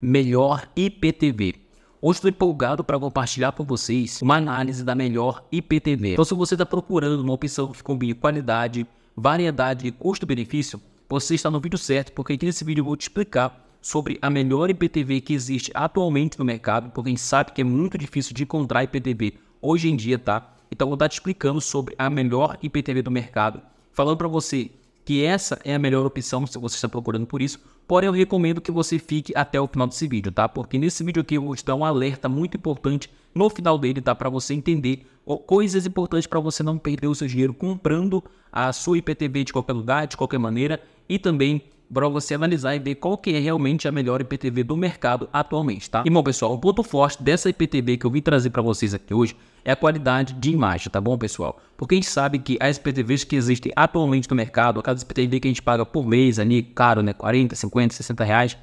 melhor IPTV. Hoje estou empolgado para compartilhar com vocês uma análise da melhor IPTV. Então, se você está procurando uma opção que combine qualidade, variedade e custo-benefício, você está no vídeo certo, porque aqui nesse vídeo eu vou te explicar sobre a melhor IPTV que existe atualmente no mercado, porque a gente sabe que é muito difícil de encontrar IPTV hoje em dia, tá? Então, eu vou estar te explicando sobre a melhor IPTV do mercado, falando para você que essa é a melhor opção se você está procurando por isso. Porém, eu recomendo que você fique até o final desse vídeo, tá? Porque nesse vídeo aqui eu vou te dar um alerta muito importante no final dele, tá? Para você entender coisas importantes para você não perder o seu dinheiro comprando a sua IPTV de qualquer lugar, de qualquer maneira e também para você analisar e ver qual que é realmente a melhor IPTV do mercado atualmente, tá? E bom, pessoal, o ponto forte dessa IPTV que eu vim trazer para vocês aqui hoje é a qualidade de imagem, tá bom, pessoal? Porque a gente sabe que as IPTVs que existem atualmente no mercado, aquelas IPTV que a gente paga por mês ali, caro, né, 40, 50, 60 reais,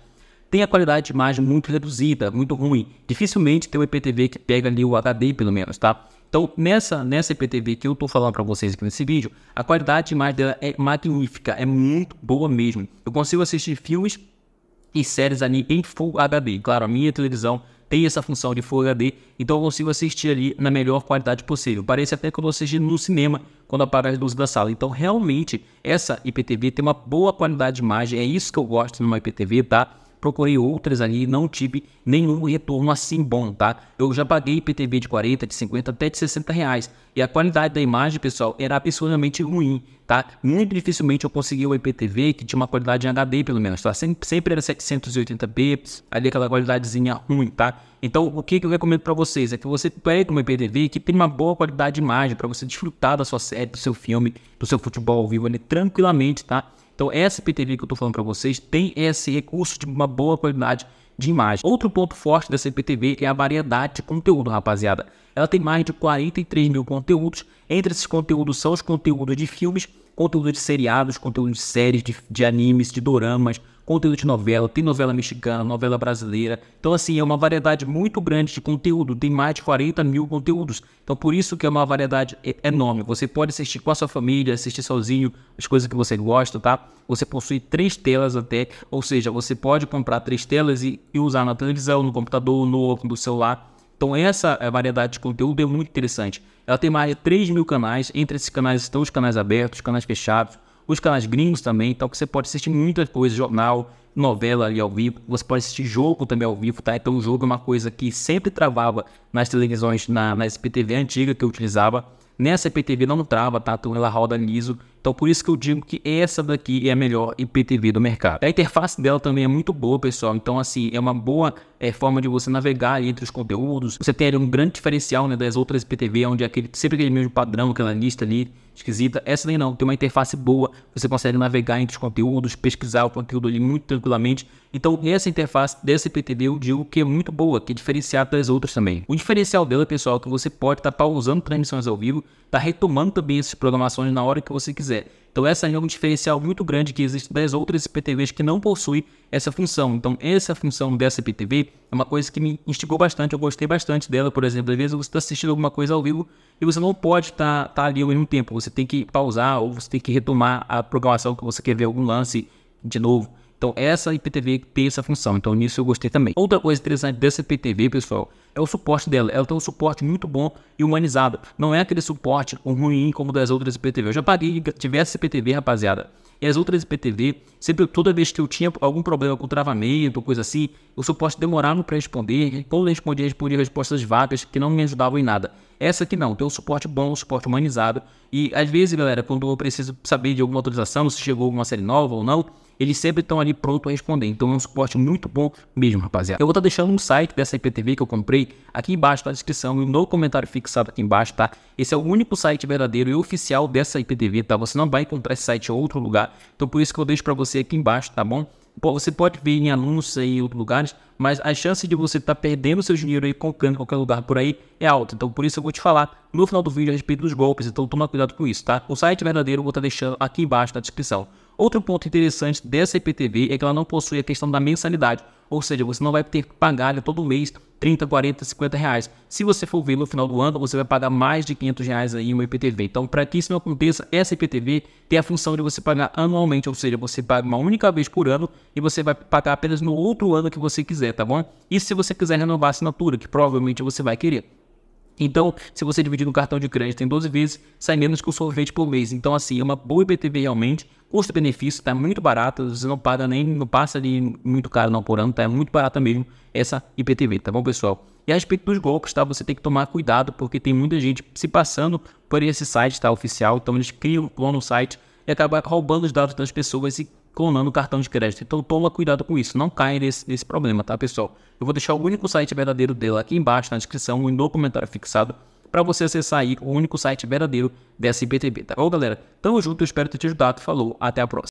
tem a qualidade de imagem muito reduzida, muito ruim. Dificilmente tem um IPTV que pega ali o HD, pelo menos, tá? Então, nessa, nessa IPTV que eu estou falando para vocês aqui nesse vídeo, a qualidade de imagem dela é magnífica, é muito boa mesmo. Eu consigo assistir filmes e séries ali em Full HD. Claro, a minha televisão tem essa função de Full HD, então eu consigo assistir ali na melhor qualidade possível. Parece até que eu estou assistindo no cinema quando aparece as luzes da sala. Então, realmente, essa IPTV tem uma boa qualidade de imagem, é isso que eu gosto numa IPTV, tá? procurei outras ali e não tive nenhum retorno assim bom, tá? Eu já paguei IPTV de 40, de 50, até de 60 reais. E a qualidade da imagem, pessoal, era absurdamente ruim, tá? Muito dificilmente eu consegui o IPTV que tinha uma qualidade em HD, pelo menos, tá? Sempre, era 780p, ali aquela qualidadezinha ruim, tá? Então, o que, eu recomendo para vocês é que você pegue uma IPTV que tem uma boa qualidade de imagem para você desfrutar da sua série, do seu filme, do seu futebol ao vivo ali tranquilamente, tá? Então, essa IPTV que eu estou falando para vocês tem esse recurso de uma boa qualidade de imagem. Outro ponto forte dessa IPTV é a variedade de conteúdo, rapaziada. Ela tem mais de 43 mil conteúdos. Entre esses conteúdos são os conteúdos de filmes, conteúdo de seriados, conteúdo de séries, de, de animes, de doramas, conteúdo de novela, tem novela mexicana, novela brasileira. Então, assim, é uma variedade muito grande de conteúdo, tem mais de 40 mil conteúdos. Então, por isso que é uma variedade enorme. Você pode assistir com a sua família, assistir sozinho, as coisas que você gosta, tá? Você possui três telas até, ou seja, você pode comprar três telas e, e usar na televisão, no computador, no, no celular. Então essa eh, variedade de conteúdo é muito interessante. Ela tem mais de 3 mil canais, entre esses canais estão os canais abertos, os canais fechados, os canais gringos também, então que você pode assistir muitas coisas, jornal, novela ali ao vivo, você pode assistir jogo também ao vivo, tá? Então o jogo é uma coisa que sempre travava nas televisões, na, na SPTV antiga que eu utilizava. Nessa SPTV não trava, tá? Então ela roda liso então por isso que eu digo que essa daqui é a melhor IPTV do mercado. A interface dela também é muito boa, pessoal. Então assim, é uma boa é, forma de você navegar entre os conteúdos. Você tem ali um grande diferencial né, das outras IPTV, onde é aquele, sempre aquele mesmo padrão, aquela lista ali esquisita. Essa nem não, tem uma interface boa, você consegue navegar entre os conteúdos, pesquisar o conteúdo ali muito tranquilamente. Então, essa interface dessa IPTV eu digo que é muito boa, que é diferenciada das outras também. O diferencial dela, pessoal, é que você pode estar tá pausando transmissões ao vivo, estar tá retomando também essas programações na hora que você quiser quiser. Então essa é um diferencial muito grande que existe das outras IPTVs que não possuem essa função. Então essa função dessa IPTV é uma coisa que me instigou bastante, eu gostei bastante dela, por exemplo. Às vezes você está assistindo alguma coisa ao vivo e você não pode estar tá, tá ali ao mesmo tempo. Você tem que pausar ou você tem que retomar a programação que você quer ver algum lance de novo. Então essa IPTV tem essa função, então nisso eu gostei também. Outra coisa interessante dessa IPTV, pessoal, é o suporte dela. Ela tem um suporte muito bom e humanizado. Não é aquele suporte ruim como das outras IPTV. Eu já paguei, tive essa IPTV, rapaziada. E as outras IPTV, sempre toda vez que eu tinha algum problema com travamento, coisa assim, o suporte demorava para responder. E quando eu respondia, respondia respostas vagas que não me ajudavam em nada. Essa aqui não, tem um suporte bom, um suporte humanizado. E às vezes, galera, quando eu preciso saber de alguma atualização, se chegou alguma série nova ou não, eles sempre estão ali pronto a responder. Então é um suporte muito bom mesmo, rapaziada. Eu vou estar tá deixando um site dessa IPTV que eu comprei aqui embaixo na descrição e no comentário fixado aqui embaixo, tá? Esse é o único site verdadeiro e oficial dessa IPTV, tá? Você não vai encontrar esse site em outro lugar. Então por isso que eu deixo para você aqui embaixo, tá bom? Pô, você pode ver em anúncios aí em outros lugares, mas a chance de você estar tá perdendo seu dinheiro aí comprando em qualquer lugar por aí é alta. Então, por isso eu vou te falar no final do vídeo a respeito dos golpes. Então, toma cuidado com isso, tá? O site verdadeiro eu vou estar tá deixando aqui embaixo na descrição. Outro ponto interessante dessa IPTV é que ela não possui a questão da mensalidade, ou seja, você não vai ter que pagar todo mês 30, 40, 50 reais. Se você for ver no final do ano, você vai pagar mais de 500 reais aí em uma IPTV. Então, para que isso não aconteça, essa IPTV tem a função de você pagar anualmente, ou seja, você paga uma única vez por ano e você vai pagar apenas no outro ano que você quiser, tá bom? E se você quiser renovar a assinatura, que provavelmente você vai querer. Então, se você dividir no cartão de crédito em 12 vezes, sai menos que o sorvete por mês. Então, assim, é uma boa IPTV realmente custo-benefício está muito barato, você não paga nem, não passa de muito caro não por ano, tá? muito barato mesmo essa IPTV, tá bom, pessoal? E a respeito dos golpes, tá? Você tem que tomar cuidado, porque tem muita gente se passando por esse site, tá? Oficial, então eles criam um plano no site e acabam roubando os dados das pessoas e clonando o cartão de crédito. Então toma cuidado com isso, não caia nesse, nesse problema, tá, pessoal? Eu vou deixar o único site verdadeiro dela aqui embaixo na descrição e no comentário fixado para você acessar aí o único site verdadeiro da SBTB, tá bom, galera? Tamo junto, espero ter te ajudado. Falou, até a próxima.